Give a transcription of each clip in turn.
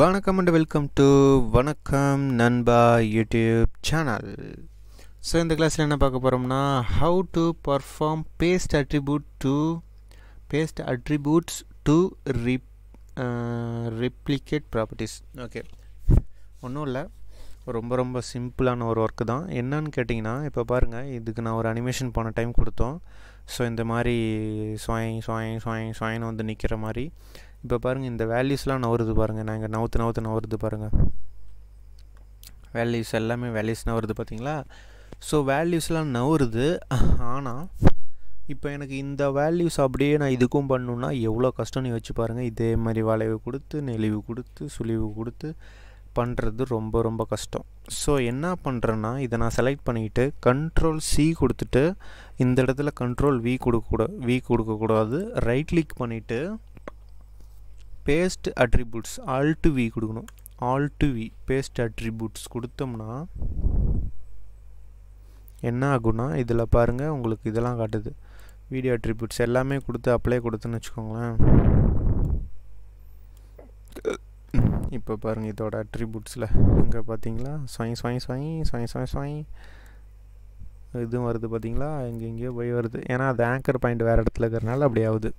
வணக்கம் and welcome to வணக்கம் நண்பா யூடியூப் சேனல் ஸோ இந்த கிளாஸில் என்ன பார்க்க போகிறோம்னா how to perform paste attribute to paste attributes to rep replicate properties okay ஒன்றும் இல்லை ரொம்ப ரொம்ப சிம்பிளான ஒரு ஒர்க்கு தான் என்னன்னு கேட்டிங்கன்னா இப்போ பாருங்கள் இதுக்கு நான் ஒரு அனிமேஷன் போன டைம் கொடுத்தோம் ஸோ இந்த மாதிரி சுவாய் சுவாய் சுவாய் சுவாயின்னு வந்து நிற்கிற மாதிரி இப்போ பாருங்கள் இந்த வேல்யூஸ்லாம் நவருது பாருங்கள் நாங்கள் நவுத்து நவுத்து நவருது பாருங்கள் வேல்யூஸ் எல்லாமே வேல்யூஸ் நவருது பார்த்தீங்களா ஸோ வேல்யூஸ்லாம் நவருது ஆனால் இப்போ எனக்கு இந்த வேல்யூஸ் அப்படியே நான் இதுக்கும் பண்ணுன்னா எவ்வளோ கஷ்டம்னு வச்சு பாருங்கள் இதே மாதிரி வளைவு கொடுத்து நெளிவு கொடுத்து சுழிவு கொடுத்து பண்ணுறது ரொம்ப ரொம்ப கஷ்டம் ஸோ என்ன பண்ணுறேன்னா இதை நான் செலக்ட் பண்ணிக்கிட்டு கண்ட்ரோல் சி கொடுத்துட்டு இந்த இடத்துல கண்ட்ரோல் வி கொடுக்கக்கூடாது வி கொடுக்கக்கூடாது ரைட் கிளிக் பண்ணிவிட்டு பேஸ்ட் அட்ரிபியூட்ஸ் ஆல்ட்டு வி கொடுக்கணும் ஆல்ட்டு வி பேஸ்ட் அட்ரிபியூட்ஸ் கொடுத்தோம்னா என்ன ஆகும்னா இதில் பாருங்கள் உங்களுக்கு இதெல்லாம் காட்டுது வீடியோ அட்ரிபியூட்ஸ் எல்லாமே கொடுத்து அப்ளை கொடுத்துன்னு வச்சுக்கோங்களேன் இப்போ பாருங்கள் இதோட அட்ரிபியூட்ஸில் இங்கே பார்த்தீங்களா சுவாய் சுவாய் சுவாய் சுவாய் சுவாய் சுவாய் இதுவும் வருது பார்த்தீங்களா எங்கெங்கேயோ போய் வருது ஏன்னா அது ஆங்கர் பாயிண்ட் வேறு இடத்துல இருக்கிறனால அப்படி ஆகுது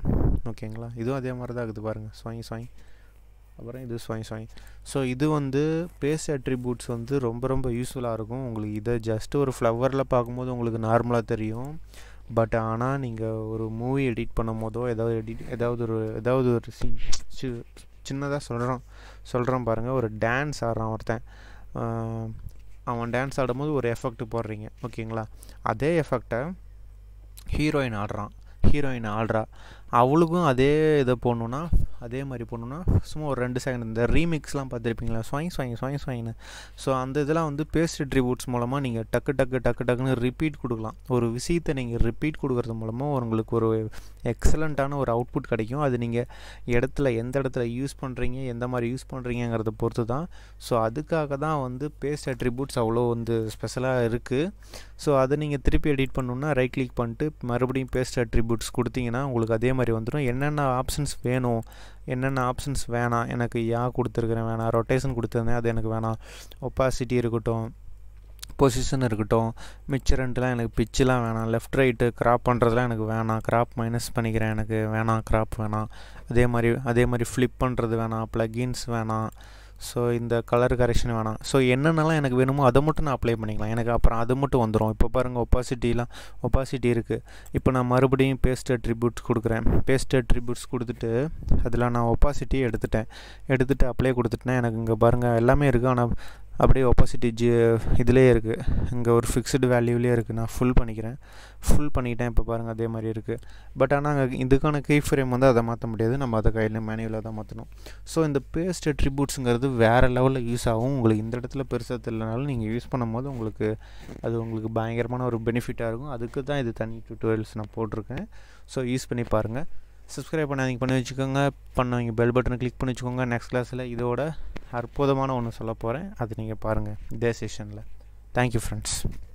ஓகேங்களா இதுவும் அதே மாதிரி தான் ஆகுது பாருங்கள் சுவாய் சுவாய் அப்புறம் இது சுவாய் சுவாய் ஸோ இது வந்து பேஸ் அட்ரிபியூட்ஸ் வந்து ரொம்ப ரொம்ப யூஸ்ஃபுல்லாக இருக்கும் உங்களுக்கு இதை ஜஸ்ட் ஒரு ஃப்ளவரில் பார்க்கும்போது உங்களுக்கு நார்மலாக தெரியும் பட் ஆனால் நீங்கள் ஒரு மூவி எடிட் பண்ணும் போதோ ஏதாவது எடிட் ஏதாவது ஒரு ஏதாவது ஒரு சின்னதாக சொல்கிறோம் சொல்கிறோம் பாருங்கள் ஒரு டான்ஸ் ஆடுறான் ஒருத்தன் அவன் டான்ஸ் ஆடும்போது ஒரு எஃபெக்ட் போடுறீங்க ஓகேங்களா அதே எஃபெக்டை ஹீரோயின் ஆடுறான் ஹீரோயின் ஆடுறா அவளுக்கும் அதே இதை போடணுன்னா அதே மாதிரி போனோம்னா சும்மா ஒரு ரெண்டு செகண்ட் இந்த ரீமிக்ஸ்லாம் பார்த்துருப்பீங்களா ஸ்வாயிங் ஸ்வாயிங் ஸ்வாயிங் ஸ்வாயிங்னு ஸோ அந்த இதெல்லாம் வந்து பேஸ்ட் ட்ரிபியூட்ஸ் மூலமாக நீங்கள் டக்கு டக்கு டக்கு டக்குன்னு ரிப்பீட் கொடுக்கலாம் ஒரு விஷயத்தை நீங்கள் ரிப்பீட் கொடுக்குறது மூலமாக உங்களுக்கு ஒரு எக்ஸலண்ட்டான ஒரு அவுட்புட் கிடைக்கும் அது நீங்கள் இடத்துல எந்த இடத்துல யூஸ் பண்ணுறீங்க எந்த மாதிரி யூஸ் பண்ணுறீங்கிறத பொறுத்து தான் ஸோ அதுக்காக தான் வந்து பேஸ்ட் அட்ரிபியூட்ஸ் அவ்வளோ வந்து ஸ்பெஷலாக இருக்குது ஸோ அதை நீங்கள் திருப்பி எடிட் பண்ணணுன்னா ரைட் கிளிக் பண்ணிட்டு மறுபடியும் பேஸ்ட் அட்ரிபியூட்ஸ் கொடுத்தீங்கன்னா உங்களுக்கு அதே மாதிரி வந்துடும் என்னென்ன ஆப்ஷன்ஸ் வேணும் என்னென்ன ஆப்ஷன்ஸ் வேணாம் எனக்கு யா கொடுத்துருக்குறேன் வேணாம் ரொட்டேஷன் கொடுத்துருந்தேன் அது எனக்கு வேணாம் ஒப்பாசிட்டி இருக்கட்டும் பொசிஷன் இருக்கட்டும் மிச்சரண்ட்லாம் எனக்கு பிச்செலாம் வேணாம் லெஃப்ட் ரைட்டு கிராப் பண்ணுறதுலாம் எனக்கு வேணாம் கிராப் மைனஸ் பண்ணிக்கிறேன் எனக்கு வேணாம் கிராப் வேணாம் அதே மாதிரி அதே மாதிரி ஃப்ளிப் பண்ணுறது வேணாம் ப்ளகின்ஸ் வேணாம் ஸோ இந்த கலர் கரெக்ஷன் வேணாம் ஸோ என்னென்னலாம் எனக்கு வேணுமோ அதை மட்டும் நான் அப்ளை பண்ணிக்கலாம் எனக்கு அப்புறம் அது மட்டும் வந்துடும் இப்போ பாருங்கள் ஒப்பாசிட்டிலாம் ஒப்பாசிட்டி இருக்குது இப்போ நான் மறுபடியும் பேஸ்ட் அட்ரிபியூட்ஸ் கொடுக்குறேன் பேஸ்ட் அட்ரிபியூட்ஸ் கொடுத்துட்டு அதில் நான் ஒப்பாசிட்டி எடுத்துட்டேன் எடுத்துகிட்டு அப்ளை கொடுத்துட்டேன் எனக்கு இங்கே பாருங்கள் எல்லாமே இருக்குது ஆனால் அப்படியே ஆப்போசிட் ஜி இதிலே இருக்குது இங்கே ஒரு ஃபிக்ஸ்டு வேல்யூவிலே இருக்குது நான் ஃபுல் பண்ணிக்கிறேன் ஃபுல் பண்ணிக்கிட்டேன் இப்போ பாருங்கள் அதே மாதிரி இருக்குது பட் ஆனால் அங்கே இதுக்கான கீ ஃப்ரேம் வந்து அதை மாற்ற முடியாது நம்ம அதை கையில் மேனுவலாக தான் மாற்றணும் ஸோ இந்த பேஸ்ட் ட்ரிபியூட்ஸுங்கிறது வேறு லெவலில் யூஸ் ஆகும் உங்களுக்கு இந்த இடத்துல பெருசாக தெரியலனாலும் நீங்கள் யூஸ் பண்ணும்போது உங்களுக்கு அது உங்களுக்கு பயங்கரமான ஒரு பெனிஃபிட்டாக இருக்கும் அதுக்கு தான் இது தனி டியூட்டோரியல்ஸ் நான் போட்டிருக்கேன் ஸோ யூஸ் பண்ணி பாருங்கள் சப்ஸ்கிரைப் பண்ணாதீங்க பண்ணி வச்சுக்கோங்க பண்ணவங்க பெல் பட்டனை கிளிக் பண்ணி வச்சுக்கோங்க நெக்ஸ்ட் கிளாஸில் இதோட அற்புதமான ஒன்று சொல்ல போகிறேன் அது நீங்கள் பாருங்கள் இதே செஷனில் தேங்க்யூ ஃப்ரெண்ட்ஸ்